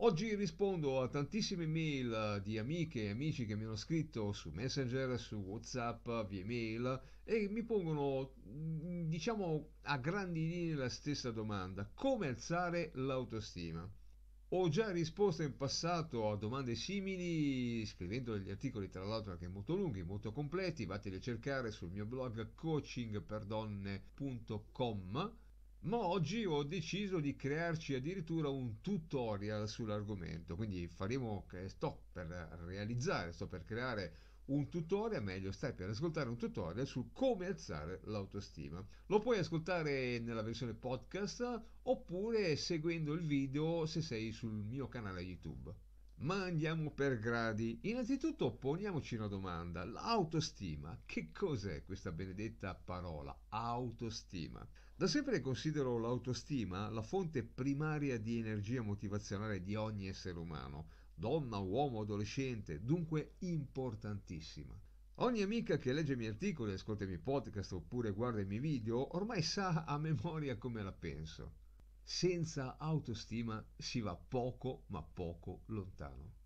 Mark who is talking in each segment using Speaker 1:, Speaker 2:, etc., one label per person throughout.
Speaker 1: Oggi rispondo a tantissime mail di amiche e amici che mi hanno scritto su Messenger, su WhatsApp, via mail e mi pongono, diciamo, a grandi linee la stessa domanda: come alzare l'autostima? Ho già risposto in passato a domande simili scrivendo degli articoli, tra l'altro anche molto lunghi, molto completi, vateli a cercare sul mio blog coachingperdonne.com ma oggi ho deciso di crearci addirittura un tutorial sull'argomento quindi faremo che sto per realizzare sto per creare un tutorial meglio stai per ascoltare un tutorial su come alzare l'autostima lo puoi ascoltare nella versione podcast oppure seguendo il video se sei sul mio canale youtube ma andiamo per gradi. Innanzitutto poniamoci una domanda. L'autostima, che cos'è questa benedetta parola? Autostima. Da sempre considero l'autostima la fonte primaria di energia motivazionale di ogni essere umano, donna, uomo, adolescente, dunque importantissima. Ogni amica che legge i miei articoli, ascolta i miei podcast oppure guarda i miei video ormai sa a memoria come la penso senza autostima si va poco ma poco lontano.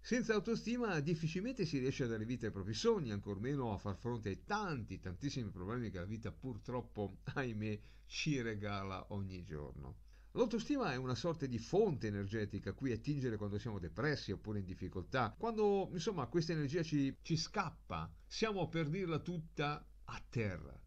Speaker 1: Senza autostima difficilmente si riesce a dare vita ai propri sogni, ancor meno a far fronte ai tanti, tantissimi problemi che la vita purtroppo, ahimè, ci regala ogni giorno. L'autostima è una sorta di fonte energetica a cui attingere quando siamo depressi oppure in difficoltà, quando insomma questa energia ci, ci scappa, siamo per dirla tutta a terra.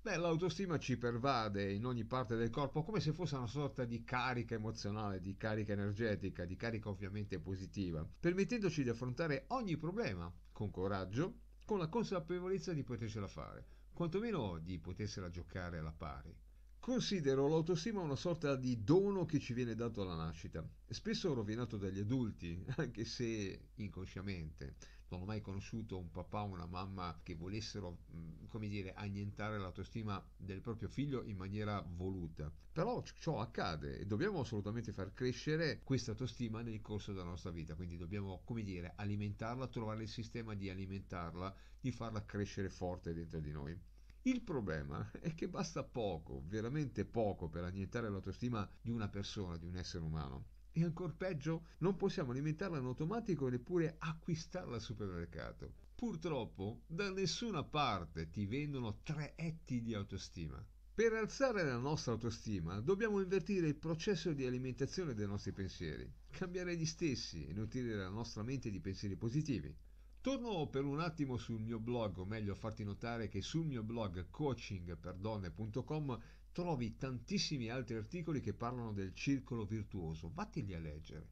Speaker 1: Beh, l'autostima ci pervade in ogni parte del corpo come se fosse una sorta di carica emozionale, di carica energetica, di carica ovviamente positiva, permettendoci di affrontare ogni problema con coraggio, con la consapevolezza di potercela fare, quantomeno di potersela giocare alla pari. Considero l'autostima una sorta di dono che ci viene dato alla nascita, spesso rovinato dagli adulti, anche se inconsciamente non ho mai conosciuto un papà o una mamma che volessero, come dire, annientare l'autostima del proprio figlio in maniera voluta. Però ciò accade e dobbiamo assolutamente far crescere questa autostima nel corso della nostra vita, quindi dobbiamo, come dire, alimentarla, trovare il sistema di alimentarla, di farla crescere forte dentro di noi. Il problema è che basta poco, veramente poco, per annientare l'autostima di una persona, di un essere umano. E ancora peggio, non possiamo alimentarla in automatico e neppure acquistarla al supermercato. Purtroppo, da nessuna parte ti vendono tre etti di autostima. Per alzare la nostra autostima dobbiamo invertire il processo di alimentazione dei nostri pensieri, cambiare gli stessi e nutrire la nostra mente di pensieri positivi. Torno per un attimo sul mio blog, o meglio farti notare che sul mio blog coachingperdonne.com trovi tantissimi altri articoli che parlano del circolo virtuoso, vatteli a leggere.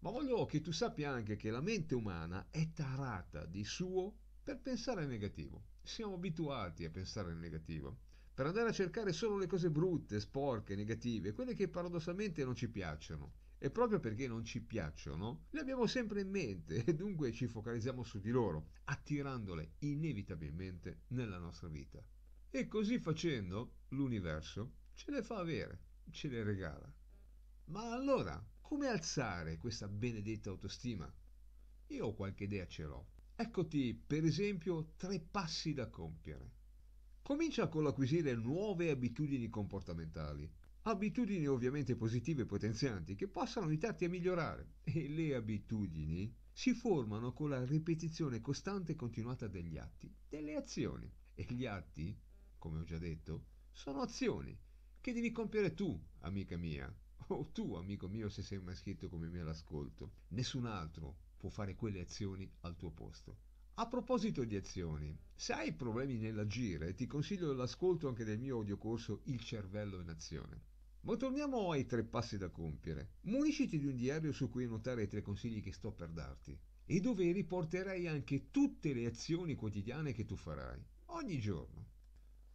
Speaker 1: Ma voglio che tu sappia anche che la mente umana è tarata di suo per pensare al negativo. Siamo abituati a pensare al negativo, per andare a cercare solo le cose brutte, sporche, negative, quelle che paradossalmente non ci piacciono. E proprio perché non ci piacciono, le abbiamo sempre in mente e dunque ci focalizziamo su di loro, attirandole inevitabilmente nella nostra vita. E così facendo, l'universo ce le fa avere, ce le regala. Ma allora, come alzare questa benedetta autostima? Io qualche idea ce l'ho. Eccoti, per esempio, tre passi da compiere. Comincia con l'acquisire nuove abitudini comportamentali. Abitudini ovviamente positive e potenzianti che possano aiutarti a migliorare. E le abitudini si formano con la ripetizione costante e continuata degli atti, delle azioni. E gli atti come ho già detto, sono azioni che devi compiere tu, amica mia, o tu, amico mio, se sei un maschietto come me all'ascolto. Nessun altro può fare quelle azioni al tuo posto. A proposito di azioni, se hai problemi nell'agire, ti consiglio l'ascolto anche del mio audiocorso Il cervello in azione. Ma torniamo ai tre passi da compiere. Munisciti di un diario su cui annotare i tre consigli che sto per darti e dove riporterai anche tutte le azioni quotidiane che tu farai, ogni giorno.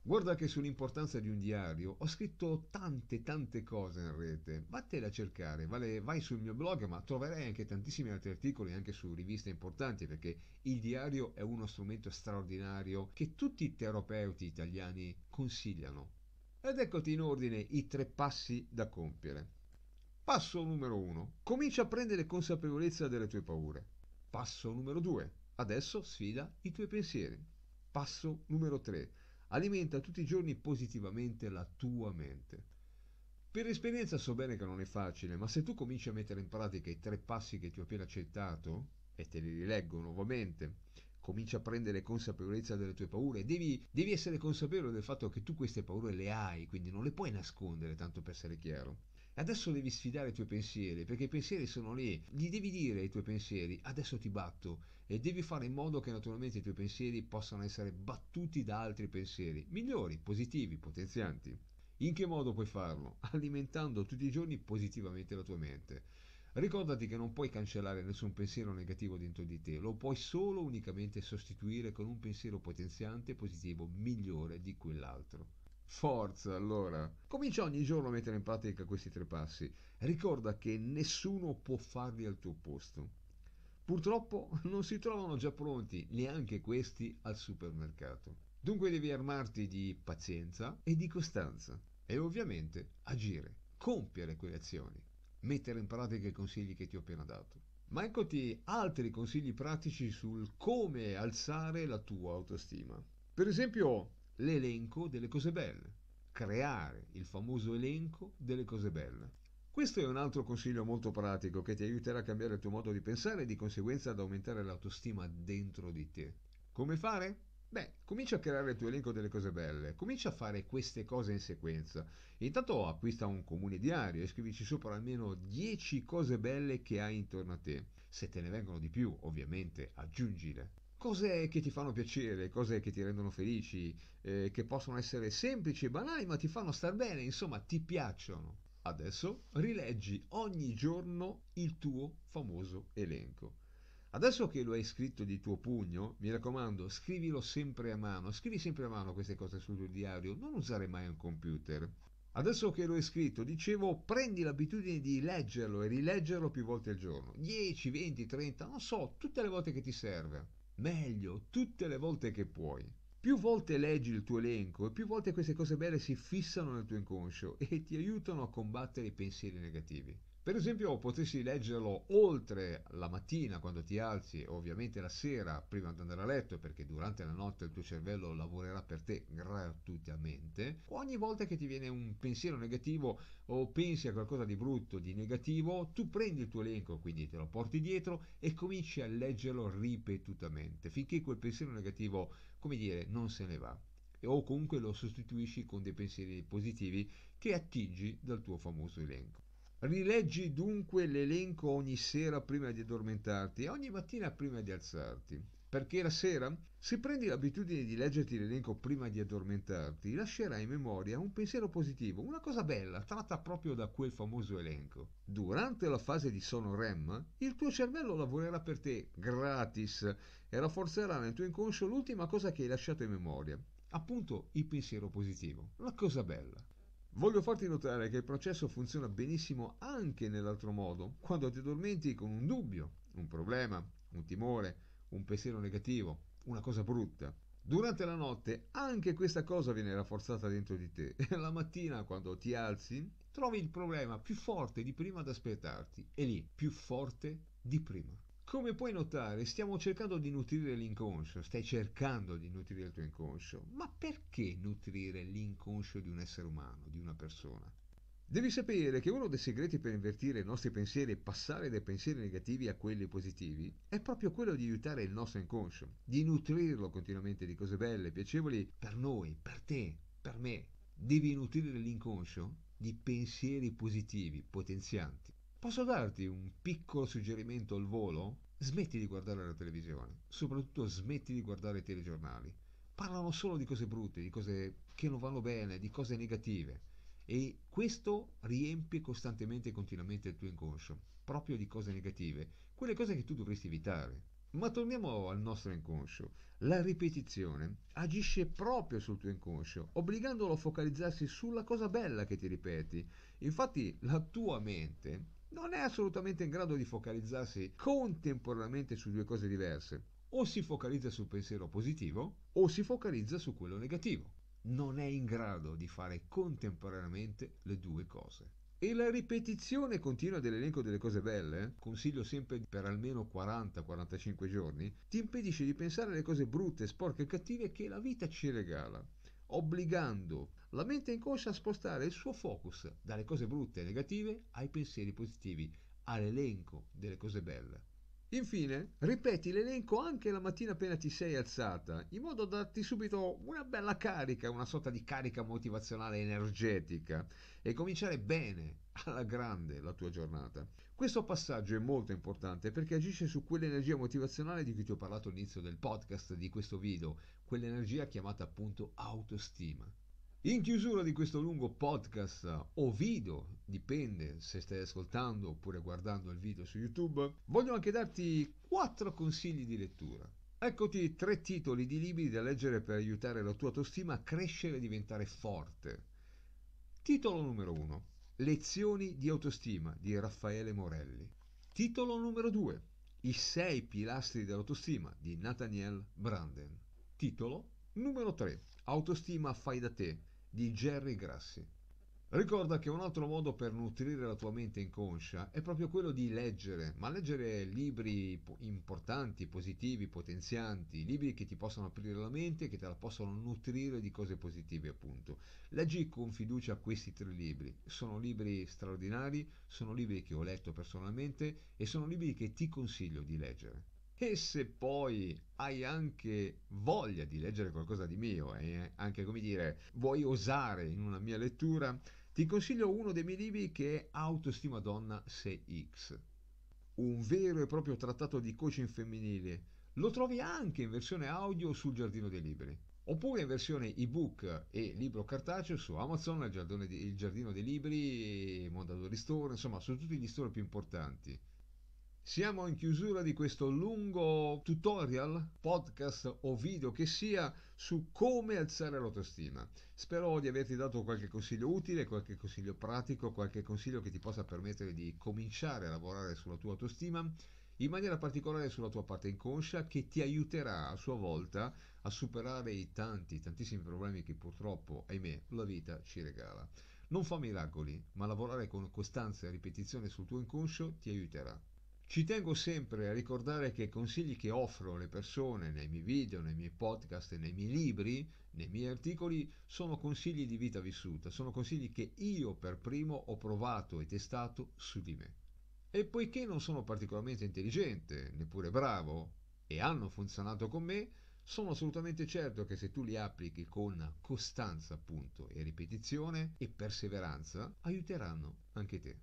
Speaker 1: Guarda che sull'importanza di un diario ho scritto tante tante cose in rete, vattene a cercare, vale, vai sul mio blog ma troverai anche tantissimi altri articoli anche su riviste importanti perché il diario è uno strumento straordinario che tutti i terapeuti italiani consigliano. Ed eccoti in ordine i tre passi da compiere. Passo numero 1. Comincia a prendere consapevolezza delle tue paure. Passo numero 2. Adesso sfida i tuoi pensieri. Passo numero 3 Alimenta tutti i giorni positivamente la tua mente. Per esperienza so bene che non è facile, ma se tu cominci a mettere in pratica i tre passi che ti ho appena accettato, e te li rileggo nuovamente, comincia a prendere consapevolezza delle tue paure, devi, devi essere consapevole del fatto che tu queste paure le hai, quindi non le puoi nascondere, tanto per essere chiaro. Adesso devi sfidare i tuoi pensieri, perché i pensieri sono lì, gli devi dire ai tuoi pensieri, adesso ti batto, e devi fare in modo che naturalmente i tuoi pensieri possano essere battuti da altri pensieri, migliori, positivi, potenzianti. In che modo puoi farlo? Alimentando tutti i giorni positivamente la tua mente. Ricordati che non puoi cancellare nessun pensiero negativo dentro di te, lo puoi solo unicamente sostituire con un pensiero potenziante, positivo, migliore di quell'altro. Forza, allora. Comincia ogni giorno a mettere in pratica questi tre passi. Ricorda che nessuno può farli al tuo posto. Purtroppo non si trovano già pronti neanche questi al supermercato. Dunque devi armarti di pazienza e di costanza e ovviamente agire, compiere quelle azioni, mettere in pratica i consigli che ti ho appena dato. Ma eccoti altri consigli pratici sul come alzare la tua autostima. Per esempio, l'elenco delle cose belle, creare il famoso elenco delle cose belle. Questo è un altro consiglio molto pratico che ti aiuterà a cambiare il tuo modo di pensare e di conseguenza ad aumentare l'autostima dentro di te. Come fare? Beh, comincia a creare il tuo elenco delle cose belle, comincia a fare queste cose in sequenza. Intanto acquista un comune diario e scrivici sopra almeno 10 cose belle che hai intorno a te. Se te ne vengono di più, ovviamente, aggiungile cos'è che ti fanno piacere, cos'è che ti rendono felici, eh, che possono essere semplici e banali, ma ti fanno star bene, insomma, ti piacciono. Adesso rileggi ogni giorno il tuo famoso elenco. Adesso che lo hai scritto di tuo pugno, mi raccomando, scrivilo sempre a mano, scrivi sempre a mano queste cose sul tuo diario, non usare mai un computer. Adesso che lo hai scritto, dicevo, prendi l'abitudine di leggerlo e rileggerlo più volte al giorno, 10, 20, 30, non so, tutte le volte che ti serve meglio tutte le volte che puoi. Più volte leggi il tuo elenco e più volte queste cose belle si fissano nel tuo inconscio e ti aiutano a combattere i pensieri negativi. Per esempio potessi leggerlo oltre la mattina quando ti alzi, e ovviamente la sera prima di andare a letto perché durante la notte il tuo cervello lavorerà per te gratuitamente, ogni volta che ti viene un pensiero negativo o pensi a qualcosa di brutto, di negativo, tu prendi il tuo elenco, quindi te lo porti dietro e cominci a leggerlo ripetutamente finché quel pensiero negativo, come dire, non se ne va o comunque lo sostituisci con dei pensieri positivi che attingi dal tuo famoso elenco. Rileggi dunque l'elenco ogni sera prima di addormentarti e ogni mattina prima di alzarti. Perché la sera, se prendi l'abitudine di leggerti l'elenco prima di addormentarti, lascerai in memoria un pensiero positivo, una cosa bella, tratta proprio da quel famoso elenco. Durante la fase di sonno REM, il tuo cervello lavorerà per te gratis e rafforzerà nel tuo inconscio l'ultima cosa che hai lasciato in memoria, appunto il pensiero positivo, una cosa bella. Voglio farti notare che il processo funziona benissimo anche nell'altro modo, quando ti addormenti con un dubbio, un problema, un timore, un pensiero negativo, una cosa brutta. Durante la notte anche questa cosa viene rafforzata dentro di te e la mattina quando ti alzi trovi il problema più forte di prima ad aspettarti e lì più forte di prima. Come puoi notare, stiamo cercando di nutrire l'inconscio, stai cercando di nutrire il tuo inconscio, ma perché nutrire l'inconscio di un essere umano, di una persona? Devi sapere che uno dei segreti per invertire i nostri pensieri e passare dai pensieri negativi a quelli positivi è proprio quello di aiutare il nostro inconscio, di nutrirlo continuamente di cose belle, piacevoli per noi, per te, per me. Devi nutrire l'inconscio di pensieri positivi, potenzianti. Posso darti un piccolo suggerimento al volo? Smetti di guardare la televisione, soprattutto smetti di guardare i telegiornali. Parlano solo di cose brutte, di cose che non vanno bene, di cose negative. E questo riempie costantemente e continuamente il tuo inconscio, proprio di cose negative, quelle cose che tu dovresti evitare. Ma torniamo al nostro inconscio. La ripetizione agisce proprio sul tuo inconscio, obbligandolo a focalizzarsi sulla cosa bella che ti ripeti. Infatti la tua mente non è assolutamente in grado di focalizzarsi contemporaneamente su due cose diverse. O si focalizza sul pensiero positivo o si focalizza su quello negativo. Non è in grado di fare contemporaneamente le due cose. E la ripetizione continua dell'elenco delle cose belle, consiglio sempre per almeno 40-45 giorni, ti impedisce di pensare alle cose brutte, sporche e cattive che la vita ci regala obbligando la mente inconscia a spostare il suo focus dalle cose brutte e negative ai pensieri positivi, all'elenco delle cose belle. Infine, ripeti l'elenco anche la mattina appena ti sei alzata, in modo da darti subito una bella carica, una sorta di carica motivazionale energetica e cominciare bene, alla grande, la tua giornata. Questo passaggio è molto importante perché agisce su quell'energia motivazionale di cui ti ho parlato all'inizio del podcast, di questo video, quell'energia chiamata appunto autostima. In chiusura di questo lungo podcast o video, dipende se stai ascoltando oppure guardando il video su YouTube, voglio anche darti 4 consigli di lettura. Eccoti tre titoli di libri da leggere per aiutare la tua autostima a crescere e diventare forte. Titolo numero 1. Lezioni di autostima di Raffaele Morelli. Titolo numero 2. I sei pilastri dell'autostima di Nathaniel Branden. Titolo numero 3. Autostima fai da te di Jerry Grassi. Ricorda che un altro modo per nutrire la tua mente inconscia è proprio quello di leggere, ma leggere libri importanti, positivi, potenzianti, libri che ti possano aprire la mente e che te la possano nutrire di cose positive, appunto. Leggi con fiducia questi tre libri. Sono libri straordinari, sono libri che ho letto personalmente e sono libri che ti consiglio di leggere. E se poi hai anche voglia di leggere qualcosa di mio e eh? anche, come dire, vuoi osare in una mia lettura, ti consiglio uno dei miei libri che è Autostima Donna 6X, un vero e proprio trattato di coaching femminile. Lo trovi anche in versione audio sul Giardino dei Libri, oppure in versione ebook e libro cartaceo su Amazon, il, Giardino dei Libri, Mondadori Store, insomma, su tutti gli store più importanti. Siamo in chiusura di questo lungo tutorial, podcast o video che sia, su come alzare l'autostima. Spero di averti dato qualche consiglio utile, qualche consiglio pratico, qualche consiglio che ti possa permettere di cominciare a lavorare sulla tua autostima, in maniera particolare sulla tua parte inconscia, che ti aiuterà a sua volta a superare i tanti, tantissimi problemi che purtroppo, ahimè, la vita ci regala. Non fa miracoli, ma lavorare con costanza e ripetizione sul tuo inconscio ti aiuterà. Ci tengo sempre a ricordare che i consigli che offro alle persone nei miei video, nei miei podcast, nei miei libri, nei miei articoli, sono consigli di vita vissuta, sono consigli che io per primo ho provato e testato su di me. E poiché non sono particolarmente intelligente, neppure bravo, e hanno funzionato con me, sono assolutamente certo che se tu li applichi con costanza, appunto, e ripetizione e perseveranza, aiuteranno anche te.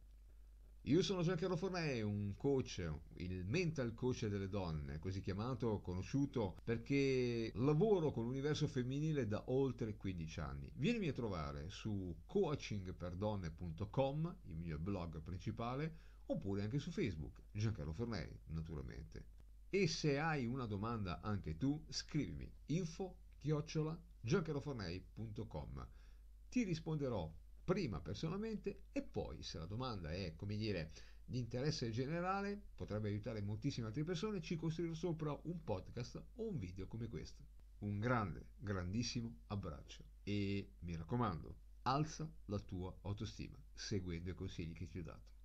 Speaker 1: Io sono Giancarlo Fornè, un coach, il mental coach delle donne, così chiamato, conosciuto perché lavoro con l'universo femminile da oltre 15 anni. Vienimi a trovare su coachingperdonne.com, il mio blog principale, oppure anche su Facebook, Giancarlo Fornè, naturalmente. E se hai una domanda anche tu, scrivimi info chiocciola giancarlofornei.com. Ti risponderò prima personalmente e poi se la domanda è, come dire, di interesse generale, potrebbe aiutare moltissime altre persone, ci costruirò sopra un podcast o un video come questo. Un grande, grandissimo abbraccio e mi raccomando, alza la tua autostima seguendo i consigli che ti ho dato.